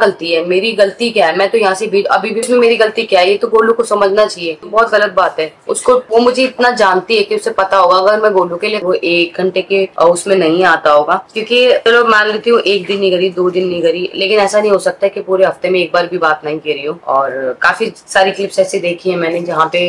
गलती है मेरी गलती क्या है मैं तो यहाँ से भी अभी भी उसमें मेरी गलती क्या है ये तो गोलू को समझना चाहिए बहुत गलत बात है उसको वो मुझे इतना जानती है कि उसे पता होगा अगर मैं गोलू के लिए वो एक घंटे के उसमें नहीं आता होगा क्योंकि चलो मान लेती हूँ एक दिन नहीं करी दो दिन नहीं करी लेकिन ऐसा नहीं हो सकता की पूरे हफ्ते में एक बार भी बात नहीं करी हो और काफी सारी क्लिप्स ऐसी देखी है मैंने जहाँ पे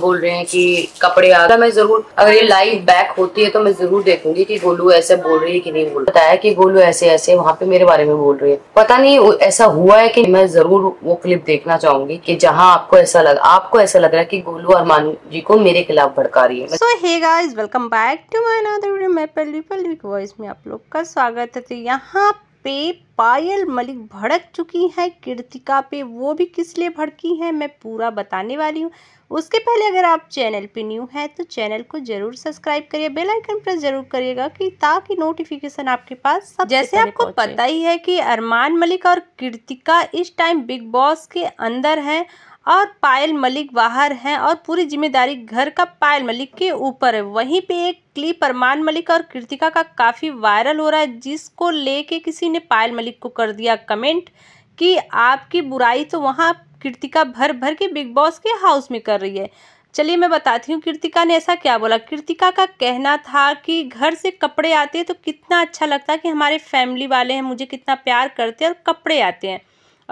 बोल रहे हैं की कपड़े आ मैं जरूर अगर ये लाइव बैक होती है तो मैं जरूर देखूंगी की गोलू ऐसे बोल रही है की नहीं बोल बताया की गोलू ऐसे ऐसे वहाँ पे मेरे बारे में बोल रही है पता नहीं ऐसा हुआ है कि मैं जरूर वो क्लिप देखना चाहूंगी कि जहां आपको ऐसा लग आपको ऐसा लग रहा है कि गोलू अरमान जी को मेरे खिलाफ भड़का रही है so hey guys welcome back to my another video मैं पहली पहली वॉइस में आप लोग का स्वागत है तो यहां पे पायल मलिक भड़क चुकी हैं कृतिका पे वो भी किस लिए भड़की हैं मैं पूरा बताने वाली हूँ उसके पहले अगर आप चैनल पे न्यू हैं तो चैनल को जरूर सब्सक्राइब करिए बेल आइकन प्रेस जरूर करिएगा कि ताकि नोटिफिकेशन आपके पास सब जैसे आपको पता ही है कि अरमान मलिक और कृतिका इस टाइम बिग बॉस के अंदर हैं और पायल मलिक बाहर हैं और पूरी जिम्मेदारी घर का पायल मलिक के ऊपर है वहीं पे एक क्लिप अरमान मलिक और कृतिका का काफ़ी वायरल हो रहा है जिसको लेके किसी ने पायल मलिक को कर दिया कमेंट कि आपकी बुराई तो वहाँ कृतिका भर भर के बिग बॉस के हाउस में कर रही है चलिए मैं बताती हूँ कृतिका ने ऐसा क्या बोला कृतिका का कहना था कि घर से कपड़े आते हैं तो कितना अच्छा लगता है कि हमारे फैमिली वाले हैं मुझे कितना प्यार करते हैं और कपड़े आते हैं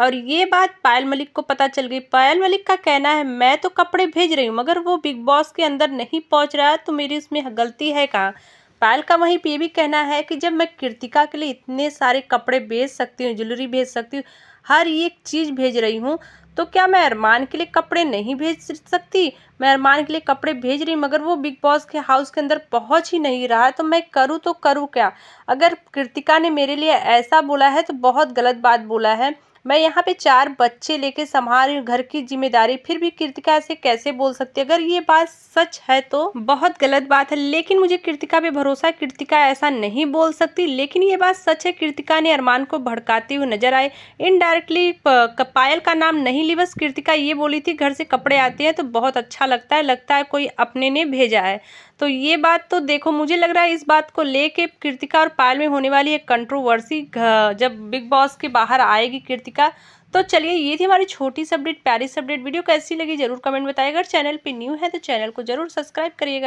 और ये बात पायल मलिक को पता चल गई पायल मलिक का कहना है मैं तो कपड़े भेज रही हूँ मगर वो बिग बॉस के अंदर नहीं पहुँच रहा तो मेरी उसमें गलती है कहाँ पायल का वहीं पर ये भी कहना है कि जब मैं कृतिका के लिए इतने सारे कपड़े भेज सकती हूँ ज्वेलरी भेज सकती हूँ हर एक चीज़ भेज रही हूँ तो क्या मैं अरमान के लिए कपड़े नहीं भेज सकती मैं अरमान के लिए कपड़े भेज रही मगर वो बिग बॉस के हाउस के अंदर पहुंच ही नहीं रहा है तो मैं करूँ तो करूँ क्या अगर कृतिका ने मेरे लिए ऐसा बोला है तो बहुत गलत बात बोला है मैं यहाँ पे चार बच्चे लेके संभाल रही हूँ घर की जिम्मेदारी फिर भी कृतिका ऐसे कैसे बोल सकती है अगर ये बात सच है तो बहुत गलत बात है लेकिन मुझे कृतिका पे भरोसा कृतिका ऐसा नहीं बोल सकती लेकिन ये बात सच है कृतिका ने अरमान को भड़काती हुए नजर आए इनडायरेक्टली पायल का नाम नहीं ली बस कृतिका ये बोली थी घर से कपड़े आते हैं तो बहुत अच्छा लगता है लगता है कोई अपने ने भेजा है तो ये बात तो देखो मुझे लग रहा है इस बात को लेके कृतिका और पायल में होने वाली एक कंट्रोवर्सी जब बिग बॉस के बाहर आएगी कृतिका तो चलिए ये थी हमारी छोटी सी अपडेट प्यारी सी अपडेट वीडियो कैसी लगी जरूर कमेंट अगर चैनल पे न्यू है तो चैनल को जरूर सब्सक्राइब करिएगा